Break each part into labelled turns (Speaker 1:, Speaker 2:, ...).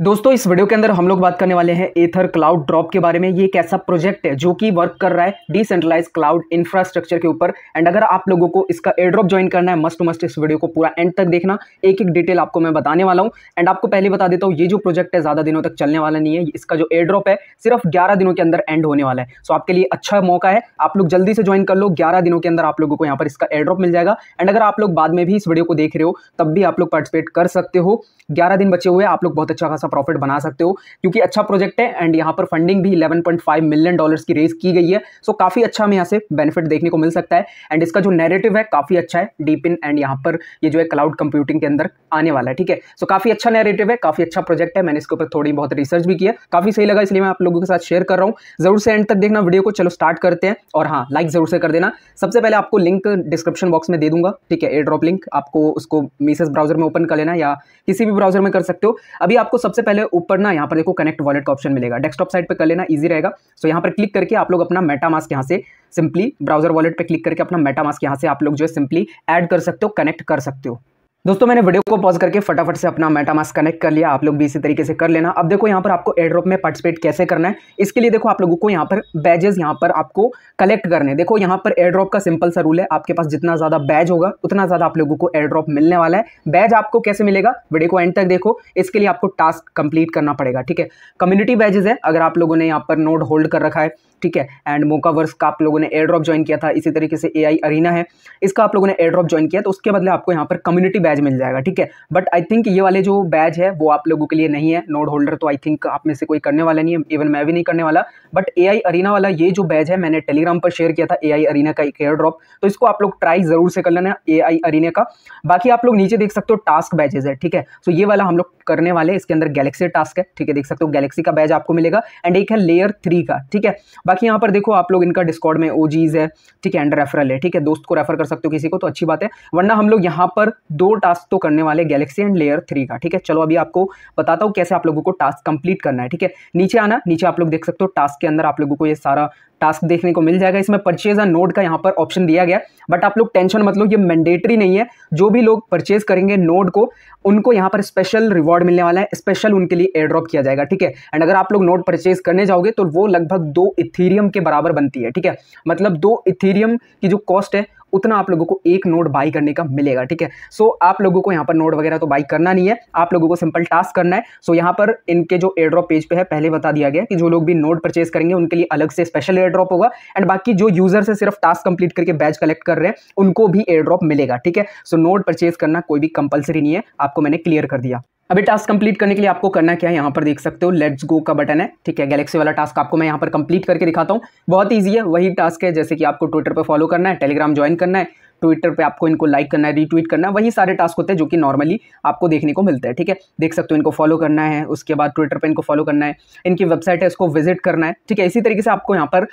Speaker 1: दोस्तों इस वीडियो के अंदर हम लोग बात करने वाले हैं एथर क्लाउड ड्रॉप के बारे में ये एक ऐसा प्रोजेक्ट है जो कि वर्क कर रहा है डिसेंट्रलाइज क्लाउड इंफ्रास्ट्रक्चर के ऊपर एंड अगर आप लोगों को इसका ड्रॉप ज्वाइन करना है मस्ट मस्ट इस वीडियो को पूरा एंड तक देखना एक एक डिटेल आपको मैं बताने वाला हूँ एंड आपको पहले बता देता हूँ ये जो प्रोजेक्ट है ज़्यादा दिनों तक चलने वाला नहीं है इसका जो ड्रॉप है सिर्फ ग्यारह दिनों के अंदर एंड होने वाला है सो आपके लिए अच्छा मौका है आप लोग जल्दी से ज्वाइन कर लो ग्यारह दिनों के अंदर आप लोगों को यहाँ पर इसका ड्रॉप मिल जाएगा एंड अगर आप लोग बाद में भी इस वीडियो को देख रहे हो तब भी आप लोग पार्टिसिपेट कर सकते हो ग्यारह दिन बचे हुए आप लोग बहुत अच्छा अच्छा प्रॉफिट बना सकते हो क्योंकि अच्छा प्रोजेक्ट है एंड यहाँ पर फंडिंग भी 11.5 मिलियन डॉलर्स की रेज की गई है सो so, काफ़ी अच्छा हमें यहाँ से बेनिफिट देखने को मिल सकता है एंड इसका जो नेरेटिव है काफ़ी अच्छा है डीप इन एंड यहाँ पर ये जो है क्लाउड कंप्यूटिंग के अंदर आने वाला है ठीक है सो काफ़ी अच्छा नेरेटिव है काफ़ी अच्छा प्रोजेक्ट है मैंने इसके ऊपर थोड़ी बहुत रिसर्च भी किया काफ़ी सही लगा इसलिए मैं आप लोगों के साथ शेयर कर रहा हूँ जरूर से एंड तक देखना वीडियो को चलो स्टार्ट करते हैं और हाँ लाइक जरूर से कर देना सबसे पहले आपको लिंक डिस्क्रिप्शन बॉक्स में दे दूंगा ठीक है एयर ड्रॉप लिंक आपको उसको मीसेस ब्राउजर में ओपन कर लेना या किसी भी ब्राउजर में कर सकते हो अभी आपको सबसे सबसे पहले ऊपर ना यहाँ पर देखो कनेक्ट वॉलेट का ऑप्शन मिलेगा डेस्कटॉप साइड पर कर लेना ईजी रहेगा सो so, यहाँ पर क्लिक करके आप लोग अपना मेटा मास्क यहाँ से सिंपली ब्राउजर वॉलेट पर क्लिक करके अपना मेटा मास्क यहाँ से आप लोग जो है सिंपली एड कर सकते हो कनेक्ट कर सकते हो दोस्तों मैंने वीडियो को पॉज करके फटाफट से अपना मेटामास कनेक्ट कर लिया आप लोग भी इसी तरीके से कर लेना अब देखो यहाँ पर आपको एड्रॉप में पार्टिसिपेट कैसे करना है इसके लिए देखो आप लोगों को यहाँ पर बैजेस यहाँ पर आपको कलेक्ट करने देखो यहाँ पर एयड्रॉप का सिंपल सा रूल है आपके पास जितना ज़्यादा बैज होगा उतना ज़्यादा आप लोगों को एड्रॉप मिलने वाला है बैज आपको कैसे मिलेगा वीडियो को एंड तक देखो इसके लिए आपको टास्क कंप्लीट करना पड़ेगा ठीक है कम्युनिटी बैजेज है अगर आप लोगों ने यहाँ पर नोट होल्ड कर रखा है ठीक है एंड मोकावर्स का आप लोगों ने एयड्रॉप ज्वाइन किया था इसी तरीके से ए अरीना है इसका आप लोगों ने एयड्रॉप ज्वाइन किया तो उसके बदले आपको यहाँ पर कम्युनिटी बैज मिल जाएगा ठीक है बट आई थिंक ये वाले जो बैज है वो आप लोगों के लिए नहीं है नोड होल्डर तो आई थिंक आप में से कोई करने वाला नहीं है इवन मैं भी नहीं करने वाला बट ए अरीना वाला ये जो बैज है मैंने टेलीग्राम पर शेयर किया था ए अरीना का एक एयर ड्रॉप तो इसको आप लोग ट्राई जरूर से कर लेना ए अरीना का बाकी आप लोग नीचे देख सकते हो टास्क बैजेज है ठीक है सो ये वाला हम लोग करने वाले इसके अंदर गैलेक्सी टास्क है ठीक है देख सकते हो गैलेक्सी का बैज आपको मिलेगा एंड एक है लेयर थ्री का ठीक है बाकी यहाँ पर देखो आप लोग इनका डिस्कॉर्ड में ओ है ठीक है एंड रेफरल है ठीक है दोस्त को रेफर कर सकते हो किसी को तो अच्छी बात है वरना हम लोग यहाँ पर दो टास्क तो करने वाले गैलेक्सी एंड लेयर थ्री का ठीक है चलो अभी आपको बताता हूँ कैसे आप लोगों को टास्क कंप्लीट करना है ठीक है नीचे आना नीचे आप लोग देख सकते हो टास्क के अंदर आप लोगों को ये सारा टास्क देखने को मिल जाएगा इसमें परचेज या नोड का यहाँ पर ऑप्शन दिया गया बट आप लोग टेंशन मत लो ये मैंडेटरी नहीं है जो भी लोग परचेज करेंगे नोड को उनको यहाँ पर स्पेशल रिवॉर्ड मिलने वाला है स्पेशल उनके लिए एयर ड्रॉप किया जाएगा ठीक है एंड अगर आप लोग नोड परचेज करने जाओगे तो वो लगभग दो इथीरियम के बराबर बनती है ठीक है मतलब दो इथीरियम की जो कॉस्ट है उतना आप लोगों को एक नोड बाई करने का मिलेगा ठीक है सो आप लोगों को यहाँ पर नोड वगैरह तो बाई करना नहीं है आप लोगों को सिंपल टास्क करना है सो यहाँ पर इनके जो एयर ड्रॉप पेज पे है पहले बता दिया गया कि जो लोग भी नोड परचेज करेंगे उनके लिए अलग से स्पेशल एयर एयर ड्रॉप होगा एंड बाकी जो यूजर से सिर्फ टास्क कंप्लीट करके बैच कलेक्ट कर रहे हैं उनको भी एयर ड्रॉप मिलेगा ठीक है सो नोट परचेज करना कोई भी कंपलसरी नहीं है आपको मैंने क्लियर कर दिया अभी टास्क कंप्लीट करने के लिए आपको करना क्या है यहाँ पर देख सकते हो लेट्स गो का बटन है ठीक है गैलेक्सी वाला टास्क आपको मैं यहाँ पर कंप्लीट करके दिखाता हूँ बहुत इजी है वही टास्क है जैसे कि आपको ट्विटर पर फॉलो करना है टेलीग्राम ज्वाइन करना है ट्विटर पे आपको इनको लाइक करना है रीट्वीट करना है वही सारे टास्क होते हैं जो कि नॉर्मली आपको देखने को मिलता है ठीक है देख सकते हो इनको फॉलो करना है उसके बाद ट्विटर पर इनको फॉलो करना है इनकी वेबसाइट है उसको विजिट करना है ठीक है इसी तरीके से आपको यहाँ पर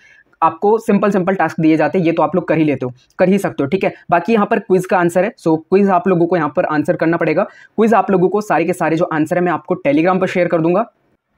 Speaker 1: आपको सिंपल सिंपल टास्क दिए जाते हैं ये तो आप लोग कर ही लेते हो कर ही सकते हो ठीक है बाकी यहाँ पर क्विज़ का आंसर है सो so, क्विज़ आप लोगों को यहाँ पर आंसर करना पड़ेगा क्विज़ आप लोगों को सारे के सारे जो आंसर है मैं आपको टेलीग्राम पर शेयर कर दूंगा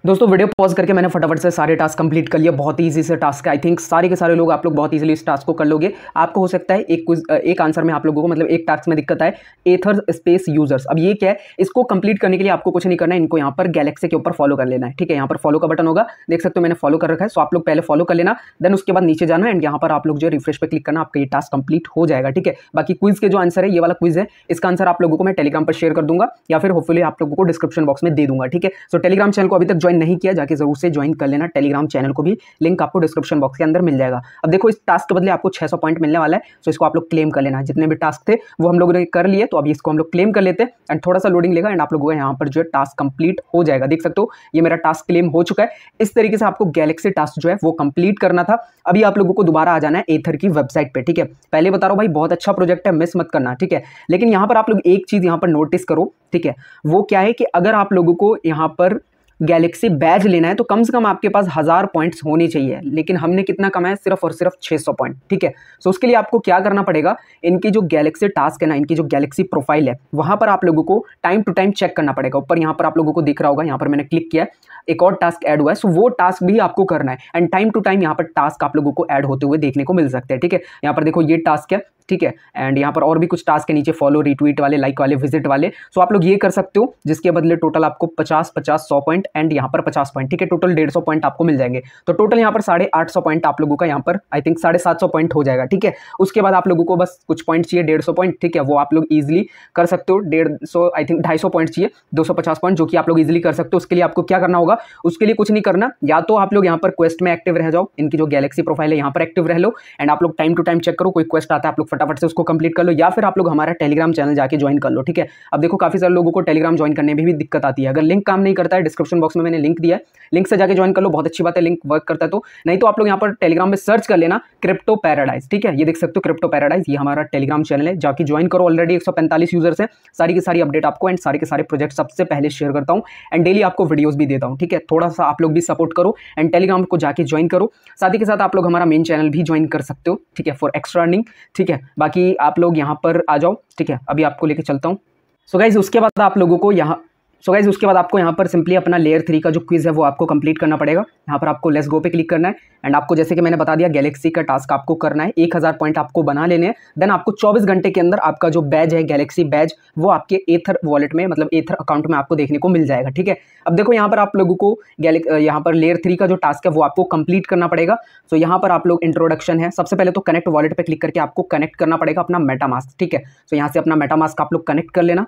Speaker 1: दोस्तों वीडियो पॉज करके मैंने फटाफट से सारे टास्क कंप्लीट कर लिए बहुत ईजी से टास्क है आई थिंक सारे के सारे लोग आप लोग बहुत ईजिली इस टास्क को कर लोगे आपको हो सकता है एक कुछ एक आंसर में आप लोगों को मतलब एक टास्क में दिक्कत आए एथर स्पेस यूजर्स अब ये क्या है इसको कंप्लीट करने के लिए आपको कुछ नहीं करना है इनको यहाँ पर गैलेक्सी के ऊपर फॉलो कर लेना है ठीक है यहाँ पर फॉलो का बटन होगा देख सकते हो मैंने फॉलो कर रखा है सो आप लोग पहले फॉलो कर लेना देन उसके बाद नीचे जाना एंड यहाँ पर आप लोग जो रिफ्रेश पर क्लिक करना आपका ये टास्क कंप्लीट हो जाएगा ठीक है बाकी क्विज के जो आंसर है ये वाला क्विज है इसका आंसर आप लोगों को मैं टेलीग्राम पर शेयर कर दूंगा या फिर होपफुली आप लोगों को डिस्क्रिप्शन बॉक्स में दे दूंगा ठीक है सो टेलीग्राम चैनल को अभी तक ज्वाइन नहीं किया जाके जरूर से ज्वाइन कर लेना टेलीग्राम चैनल को भी लिंक आपको डिस्क्रिप्शन बॉक्स के अंदर मिल जाएगा अब देखो इस टास्क के बदले आपको 600 पॉइंट मिलने वाला है सो इसको आप लोग क्लेम कर लेना जितने भी टास्क थे वो हम लोगों ने कर लिए तो अभी इसको हम लोग क्लेम कर लेते हैं एंड थोड़ा सा लोडिंग लेगा एंड आप लोगों का यहाँ पर जो है टास्क कंप्लीट हो जाएगा देख सकते हो ये मेरा टास्क क्लेम हो चुका है इस तरीके से आपको गैलेक्सी टास्क जो है वो कंप्लीट करना था अभी आप लोगों को दोबारा आ जाना है एथर की वेबसाइट पर ठीक है पहले बता रहा हूँ भाई बहुत अच्छा प्रोजेक्ट है मिस मत करना ठीक है लेकिन यहाँ पर आप लोग एक चीज़ यहाँ पर नोटिस करो ठीक है वो क्या है कि अगर आप लोगों को यहाँ पर गैलेक्सी बैज लेना है तो कम से कम आपके पास हज़ार पॉइंट्स होने चाहिए लेकिन हमने कितना कमाया सिर्फ और सिर्फ 600 पॉइंट ठीक है सो उसके लिए आपको क्या करना पड़ेगा इनकी जो गैलेक्सी टास्क है ना इनकी जो गैलेक्सी प्रोफाइल है वहां पर आप लोगों को टाइम टू टाइम चेक करना पड़ेगा ऊपर यहाँ पर आप लोगों को दिख रहा होगा यहाँ पर मैंने क्लिक किया एक और टास्क ऐड हुआ है सो वो टास्क भी आपको करना है एंड टाइम टू टाइम यहाँ पर टास्क आप लोगों को ऐड होते हुए देखने को मिल सकते हैं ठीक है यहाँ पर देखो ये टास्क है ठीक है एंड यहाँ पर और भी कुछ टास्क है नीचे फॉलो रिट्वीट वाले लाइक वाले विजिट वाले सो आप लोग ये कर सकते हो जिसके बदले टोटल आपको पचास पचास सौ पॉइंट एंड यहाँ पर पचास पॉइंट ठीक है टोटल डेढ़ सौ पॉइंट आपको मिल जाएंगे तो टोटल यहाँ पर साढ़े आठ सौ पॉइंट आप लोगों का यहाँ पर आई थिंक साढ़े सात सौ पॉइंट हो जाएगा ठीक है उसके बाद आप लोगों को बस कुछ पॉइंट चाहिए डेढ़ सौ पॉइंट ठीक है वो आप लोग ईजिली कर सकते हो डेढ़ सौ आई थिंक ढाई सौ पॉइंट चाहिए दो सौ पचास पॉइंट जो कि आप लोग ईजिली कर सकते हो उसके लिए आपको क्या करना होगा उसके लिए कुछ नहीं करना या तो आप लोग यहाँ पर क्वेस्ट में एक्टिव रह जाओ इनकी जो गैलेक्सी प्रोफाइल है यहाँ पर एक्टिव रह लो एंड आप लोग टाइम टू टाइम चेक करो कोई क्वेस्ट आता है आप लोग फटाफट से उसको कंप्लीट कर लो या फिर आप लोग हमारा टेलीग्राम चैनल जाके ज्वाइन कर लो ठीक है अब देखो काफ़ी सारे लोगों को टेलीग्राम ज्वाइन करने में भी दिक्कत आती है अगर लिंक काम नहीं करता है डिस्क्रिप्शन बॉक्स में मैंने लिंक दिया है लिंक से जाकर ज्वाइन कर लो बहुत अच्छी बात है लिंक वर्क करता है तो नहीं तो आप लोग यहाँ पर टेलीग्राम में सर्च कर लेना क्रिप्टो पैराडाइज ठीक है ये देख सकते हो क्रिप्टो पैराडाइज ये हमारा टेलीग्राम चैनल है जाकर ज्वाइन करो ऑलरेडी एक यूजर्स है सारी की सारी अपडेट आपको एंड सारे के सारे प्रोजेक्ट सबसे पहले शेयर करता हूँ एंड डेली आपको वीडियोज भी देता हूँ ठीक है थोड़ा सा आप लोग भी सपोर्ट करो एंड टेलीग्राम को जाके ज्वाइन करो साथ ही के साथ आप लोग हमारा मेन चैनल भी ज्वाइन कर सकते हो ठीक है फॉर एक्स्ट्रा अर्निंग ठीक है बाकी आप लोग यहाँ पर आ जाओ ठीक है अभी आपको लेके चलता हूँ सो so गाइज उसके बाद आप लोगों को यहाँ सो गाइज उसके बाद आपको यहाँ पर सिंपली अपना लेयर थ्री का जो क्विज़ है वो आपको कंप्लीट करना पड़ेगा यहाँ पर आपको लेस गो पे क्लिक करना है एंड आपको जैसे कि मैंने बता दिया गैलेक्सी का टास्क आपको करना है एक हज़ार पॉइंट आपको बना लेने हैं देन आपको चौबीस घंटे के अंदर आपका जो बैज है गैलेक्सी बैज वो आपके एथर वॉलेट में मतलब एथर अकाउंट में आपको देखने को मिल जाएगा ठीक है अब देखो यहाँ पर आप लोगों को गैलेक् यहाँ पर लेयर थ्री का जो टास्क है वो आपको कंप्लीट करना पड़ेगा सो so, यहाँ पर आप लोग इंट्रोडक्शन है सबसे पहले तो कनेक्ट वॉलेट पर क्लिक करके आपको कनेक्ट करना पड़ेगा अपना मेटामास्क ठीक है सो यहाँ से अपना मेटामास्क आप लोग कनेक्ट कर लेना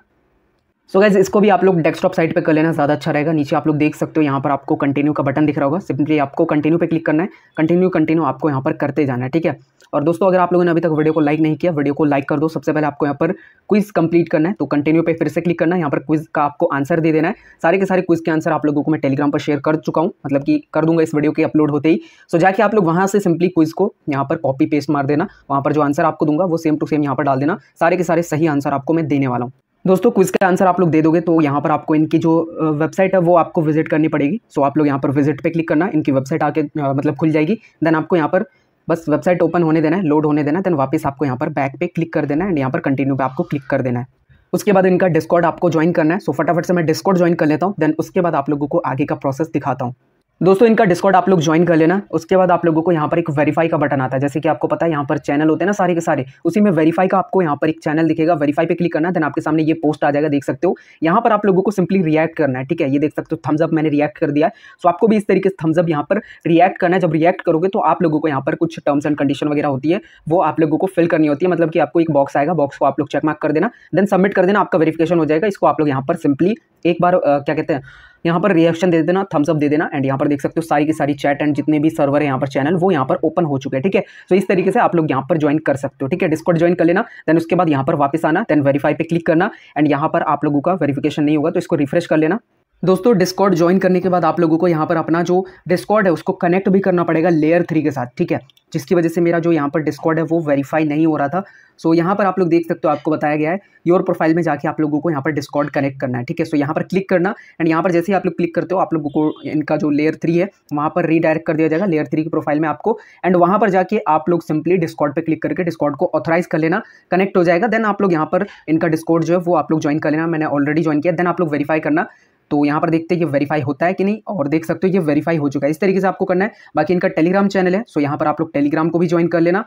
Speaker 1: सो so गैज़ इसको भी आप लोग डेस्कटॉप साइट पे कर लेना ज़्यादा अच्छा रहेगा नीचे आप लोग देख सकते हो यहाँ पर आपको कंटिन्यू का बटन दिख रहा होगा सिंपली आपको कंटिन्यू पे क्लिक करना है कंटिन्यू कंटिन्यू आपको यहाँ पर करते जाना है ठीक है और दोस्तों अगर आप लोगों ने अभी तक वीडियो को लाइक नहीं किया वीडियो को लाइक कर दो सबसे पहले आपको यहाँ पर क्विज कंप्लीट करना है तो कंटिन्यू पे फिर से क्लिक करना है यहाँ पर क्विज का आपको आंसर दे देना है सारे के सारे क्विज के आंसर आप लोगों को मैं टेलीग्राम पर शेयर कर चुका हूँ मतलब कि कर दूंगा इस वीडियो के अपलोड होते ही सो जाकर आप लोग वहाँ से सिंपली क्विज को यहाँ पर कॉपी पेस्ट मार देना वहाँ पर जो आंसर आपको दूंगा वो सेम टू सेम यहाँ पर डाल देना सारे के सारे सही आंसर आपको मैं देने वाला हूँ दोस्तों क्विज़ का आंसर आप लोग दे दोगे तो यहाँ पर आपको इनकी जो वेबसाइट है वो आपको विजिट करनी पड़ेगी सो आप लोग यहाँ पर विजिट पे क्लिक करना इनकी वेबसाइट आके मतलब खुल जाएगी देन आपको यहाँ पर बस वेबसाइट ओपन होने देना है लोड होने देना है देन वापस आपको यहाँ पर बैक पे क्लिक कर देना है एंड यहाँ पर कंटिन्यू पे आपको क्लिक कर देना है उसके बाद इनका डिस्कॉर्ड आपको ज्वाइन करना है सो फटाफट से मैं डिस्कॉर्ड ज्वाइन कर लेता हूँ देन उसके बाद आप लोगों को आगे का प्रोसेस दिखाता हूँ दोस्तों इनका डिस्कॉर्ड आप लोग ज्वाइन कर लेना उसके बाद आप लोगों को यहाँ पर एक वेरीफाई का बटन आता है जैसे कि आपको पता है यहाँ पर चैनल होते हैं ना सारे के सारे उसी में वेरीफाई का आपको यहाँ पर एक चैनल दिखेगा वेरीफाई पे क्लिक करना है देन आपके सामने ये पोस्ट आ जाएगा देख सकते हो यहाँ पर आप लोगों को सिंपली रिएक्ट करना है ठीक है ये देख सकते हो थम्सअप मैंने रिएक्ट कर दिया है सो आपको भी इस तरीके से थम्सअप यहाँ पर रिएक्ट करना है जब रिएक्ट करोगे तो आप लोगों को यहाँ पर कुछ टर्म्स एंड कंडीशन वगैरह होती है वो आप लोगों को फिल करनी होती है मतलब कि आपको एक बॉक्स आएगा बॉक्स को आप लोग चेकमार्क कर देना देन सबमिट कर देना आपका वेरीफिकेशन हो जाएगा इसको आप लोग यहाँ पर सिंपली एक बार क्या कहते हैं यहाँ पर रिएक्शन दे देना थम्सअप दे देना एंड यहाँ पर देख सकते हो सारी की सारी चैट एंड जितने भी सर्वर है यहाँ पर चैनल वो यहाँ पर ओपन हो चुके हैं ठीक है सो इस तरीके से आप लोग यहाँ पर ज्वाइन कर सकते हो ठीक है डिस्कॉर्ड ज्वाइन कर लेना देन उसके बाद यहाँ पर वापस आना देन वेरीफाई पे क्लिक करना एंड यहाँ पर आप लोगों का वेरीफिकेशन नहीं होगा तो इसको रिफ्रेश कर लेना दोस्तों डिस्कॉर्ड ज्वाइन करने के बाद आप लोगों को यहाँ पर अपना जो डिस्कॉर्ड है उसको कनेक्ट भी करना पड़ेगा लेयर थ्री के साथ ठीक है जिसकी वजह से मेरा जो यहाँ पर डिस्कॉर्ड है वो वेरीफाई नहीं हो रहा था सो so, यहाँ पर आप लोग देख सकते हो आपको बताया गया है योर प्रोफाइल में जाके आप लोगों को यहाँ पर डिस्कॉर्ड कनेक्ट करना है ठीक है सो यहाँ पर क्लिक करना एंड यहाँ पर जैसे ही आप लोग क्लिक करते हो आप लोगों को इनका जो लेयर थ्री है वहाँ पर रीडायरेक्ट कर दिया जाएगा लेयर थ्री की प्रोफाइल में आपको एंड वहाँ पर जाके आप लोग सिंपली डिस्कॉर्ड पर क्लिक करके डिस्कॉर्ड को ऑथराइज कर लेना कनेक्ट हो जाएगा देन आप लोग यहाँ पर इनका डिस्कॉर्ड जो है वो आप लोग ज्वाइन कर लेना मैंने ऑलरेडी ज्वाइन किया देन आप लोग वेरीफाई करना तो यहाँ पर देखते हैं ये वेरीफाई होता है कि नहीं और देख सकते हो ये वेरीफाई हो चुका है इस तरीके से आपको करना है बाकी इनका टेलीग्राम चैनल है सो यहाँ पर आप लोग टेलीग्राम को भी ज्वाइन कर लेना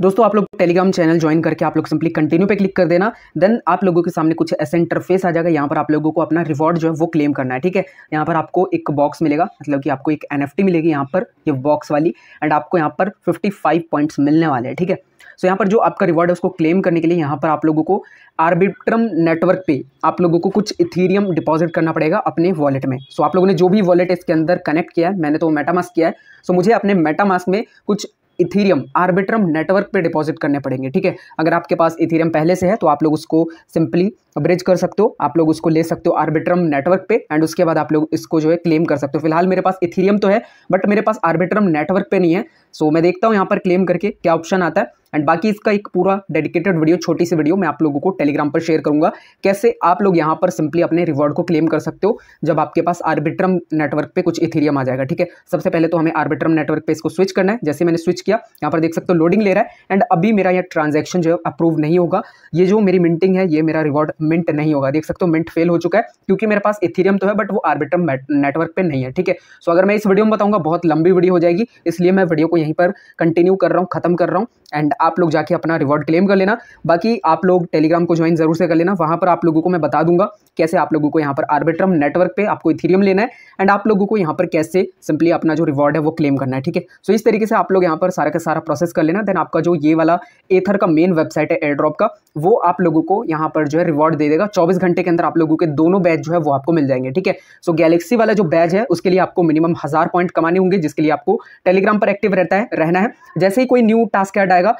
Speaker 1: दोस्तों आप लोग टेलीग्राम चैनल ज्वाइन करके आप लोग सिंपली कंटिन्यू पे क्लिक कर देना देन आप लोगों के सामने कुछ ऐसा इंटरफेस आ जाएगा यहाँ पर आप लोगों को अपना रिवॉर्ड जो है वो क्लेम करना है ठीक है यहाँ पर आपको एक बॉक्स मिलेगा मतलब कि आपको एक एनएफटी मिलेगी यहाँ पर ये यह बॉक्स वाली एंड आपको यहाँ पर फिफ्टी पॉइंट्स मिलने वाले हैं ठीक है सो यहाँ पर जो आपका रिवॉर्ड है उसको क्लेम करने के लिए यहाँ पर आप लोगों को आर्बिट्रम नेटवर्क पे आप लोगों को कुछ इथीरियम डिपॉजिट करना पड़ेगा अपने वॉलेट में सो आप लोगों ने जो भी वॉलेट इसके अंदर कनेक्ट किया है मैंने तो मेटामास्क किया है सो मुझे अपने मेटामास्क में कुछ इथीरियम आर्बिट्रम नेटवर्क पे डिपॉजिट करने पड़ेंगे ठीक है अगर आपके पास इथीरियम पहले से है तो आप लोग उसको सिंपली ब्रिज कर सकते हो आप लोग उसको ले सकते हो आर्बिट्रम नेटवर्क पे एंड उसके बाद आप लोग इसको जो है क्लेम कर सकते हो फिलहाल मेरे पास इथीरियम तो है बट मेरे पास आर्बिट्रम नेटवर्क पे नहीं है सो मैं देखता हूँ यहाँ पर क्लेम करके क्या ऑप्शन आता है एंड बाकी इसका एक पूरा डेडिकेटेड वीडियो छोटी सी वीडियो मैं आप लोगों को टेलीग्राम पर शेयर करूंगा कैसे आप लोग यहाँ पर सिंपली अपने रिवॉर्ड को क्लेम कर सकते हो जब आपके पास आर्बिट्रम नेटवर्क पे कुछ इथेरियम आ जाएगा ठीक है सबसे पहले तो हमें आर्बिट्रम नेटवर्क पे इसको स्विच करना है जैसे मैंने स्विच किया यहाँ पर देख सकते हो लोडिंग ले रहा है एंड अभी मेरा यह ट्रांजेक्शन जो है अप्रूव नहीं होगा ये जो मेरी मिंटिंग है ये मेरा रिवॉर्ड मिंट नहीं होगा देख सकते हो मिंट फेल हो चुका है क्योंकि मेरे पास इथेरियम तो है बट वो आर्बिट्रम नेटवर्क पर नहीं है ठीक है सो अगर मैं इस वीडियो में बताऊंगा बहुत लंबी वीडियो हो जाएगी इसलिए मैं वीडियो को यहीं पर कंटिन्यू कर रहा हूँ खत्म कर रहा हूँ एंड आप लोग जाके अपना रिवॉर्ड क्लेम कर लेना बाकी आप लोग टेलीग्राम को ज्वाइन जरूर से कर लेना वहाँ पर आप लोगों को मैं बता दूंगा कैसे आप लोगों को यहाँ पर आर्बिट्रम नेटवर्क पे आपको इथीरियम लेना है एंड आप लोगों को यहाँ पर कैसे सिंपली अपना जो रिवॉर्ड है वो क्लेम करना है ठीक है सो इस तरीके से आप लोग यहाँ पर सारा का सारा प्रोसेस कर लेना देन आपका जो ये वाला एथर का मेन वेबसाइट है एयरड्रॉप का वो आप लोगों को यहाँ पर जो है रिवॉर्ड दे देगा चौबीस घंटे के अंदर आप लोगों के दोनों बैच जो है वो आपको मिल जाएंगे ठीक है सो गैलेक्सी वाला जो बैच है उसके लिए आपको मिनिमम हज़ार पॉइंट कमाने होंगे जिसके लिए आपको टेलीग्राम पर एक्टिव रहता है रहना है जैसे ही कोई न्यू टास्क ऐड आएगा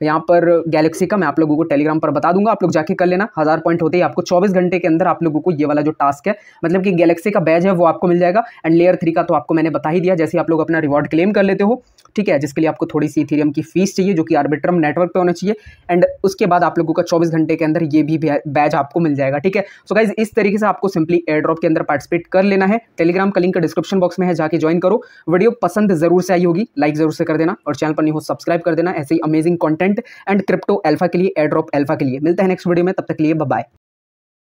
Speaker 1: तो यहाँ पर गैलेक्सी का मैं आप लोगों को टेलीग्राम पर बता दूंगा आप लोग जाके कर लेना हज़ार पॉइंट होते ही आपको चौबीस घंटे के अंदर आप लोगों को ये वाला जो टास्क है मतलब कि गैलेक्सी का बैज है वो आपको मिल जाएगा एंड लेयर थ्री का तो आपको मैंने बता ही दिया जैसे आप लोग अपना रिवॉर्ड क्लेम कर लेते हो ठीक है जिसके लिए आपको थोड़ी सी थीरियम की फीस चाहिए जो कि आर्बिट्रम नेटवर्क पर होना चाहिए एंड उसके बाद आप लोगों का चौबीस घंटे के अंदर ये भी बैज आपको मिल जाएगा ठीक है सो गाइज इस तरीके से आपको सिंपली एयर ड्रॉप के अंदर पार्टिसिपेट कर लेना है टेलीग्राम का लिंक डिस्क्रिप्शन बॉक्स में है जाकर ज्वाइन करो वीडियो पसंद जरूर से आई होगी लाइक जरूर से कर देना और चैनल पर नहीं हो सब्सक्राइब कर देना ऐसे ही amazing content event and crypto alpha के लिए एड्रॉप एल्फा के लिए मिलते हैं नेक्स्ट वीडियो में तब तक लिए बाय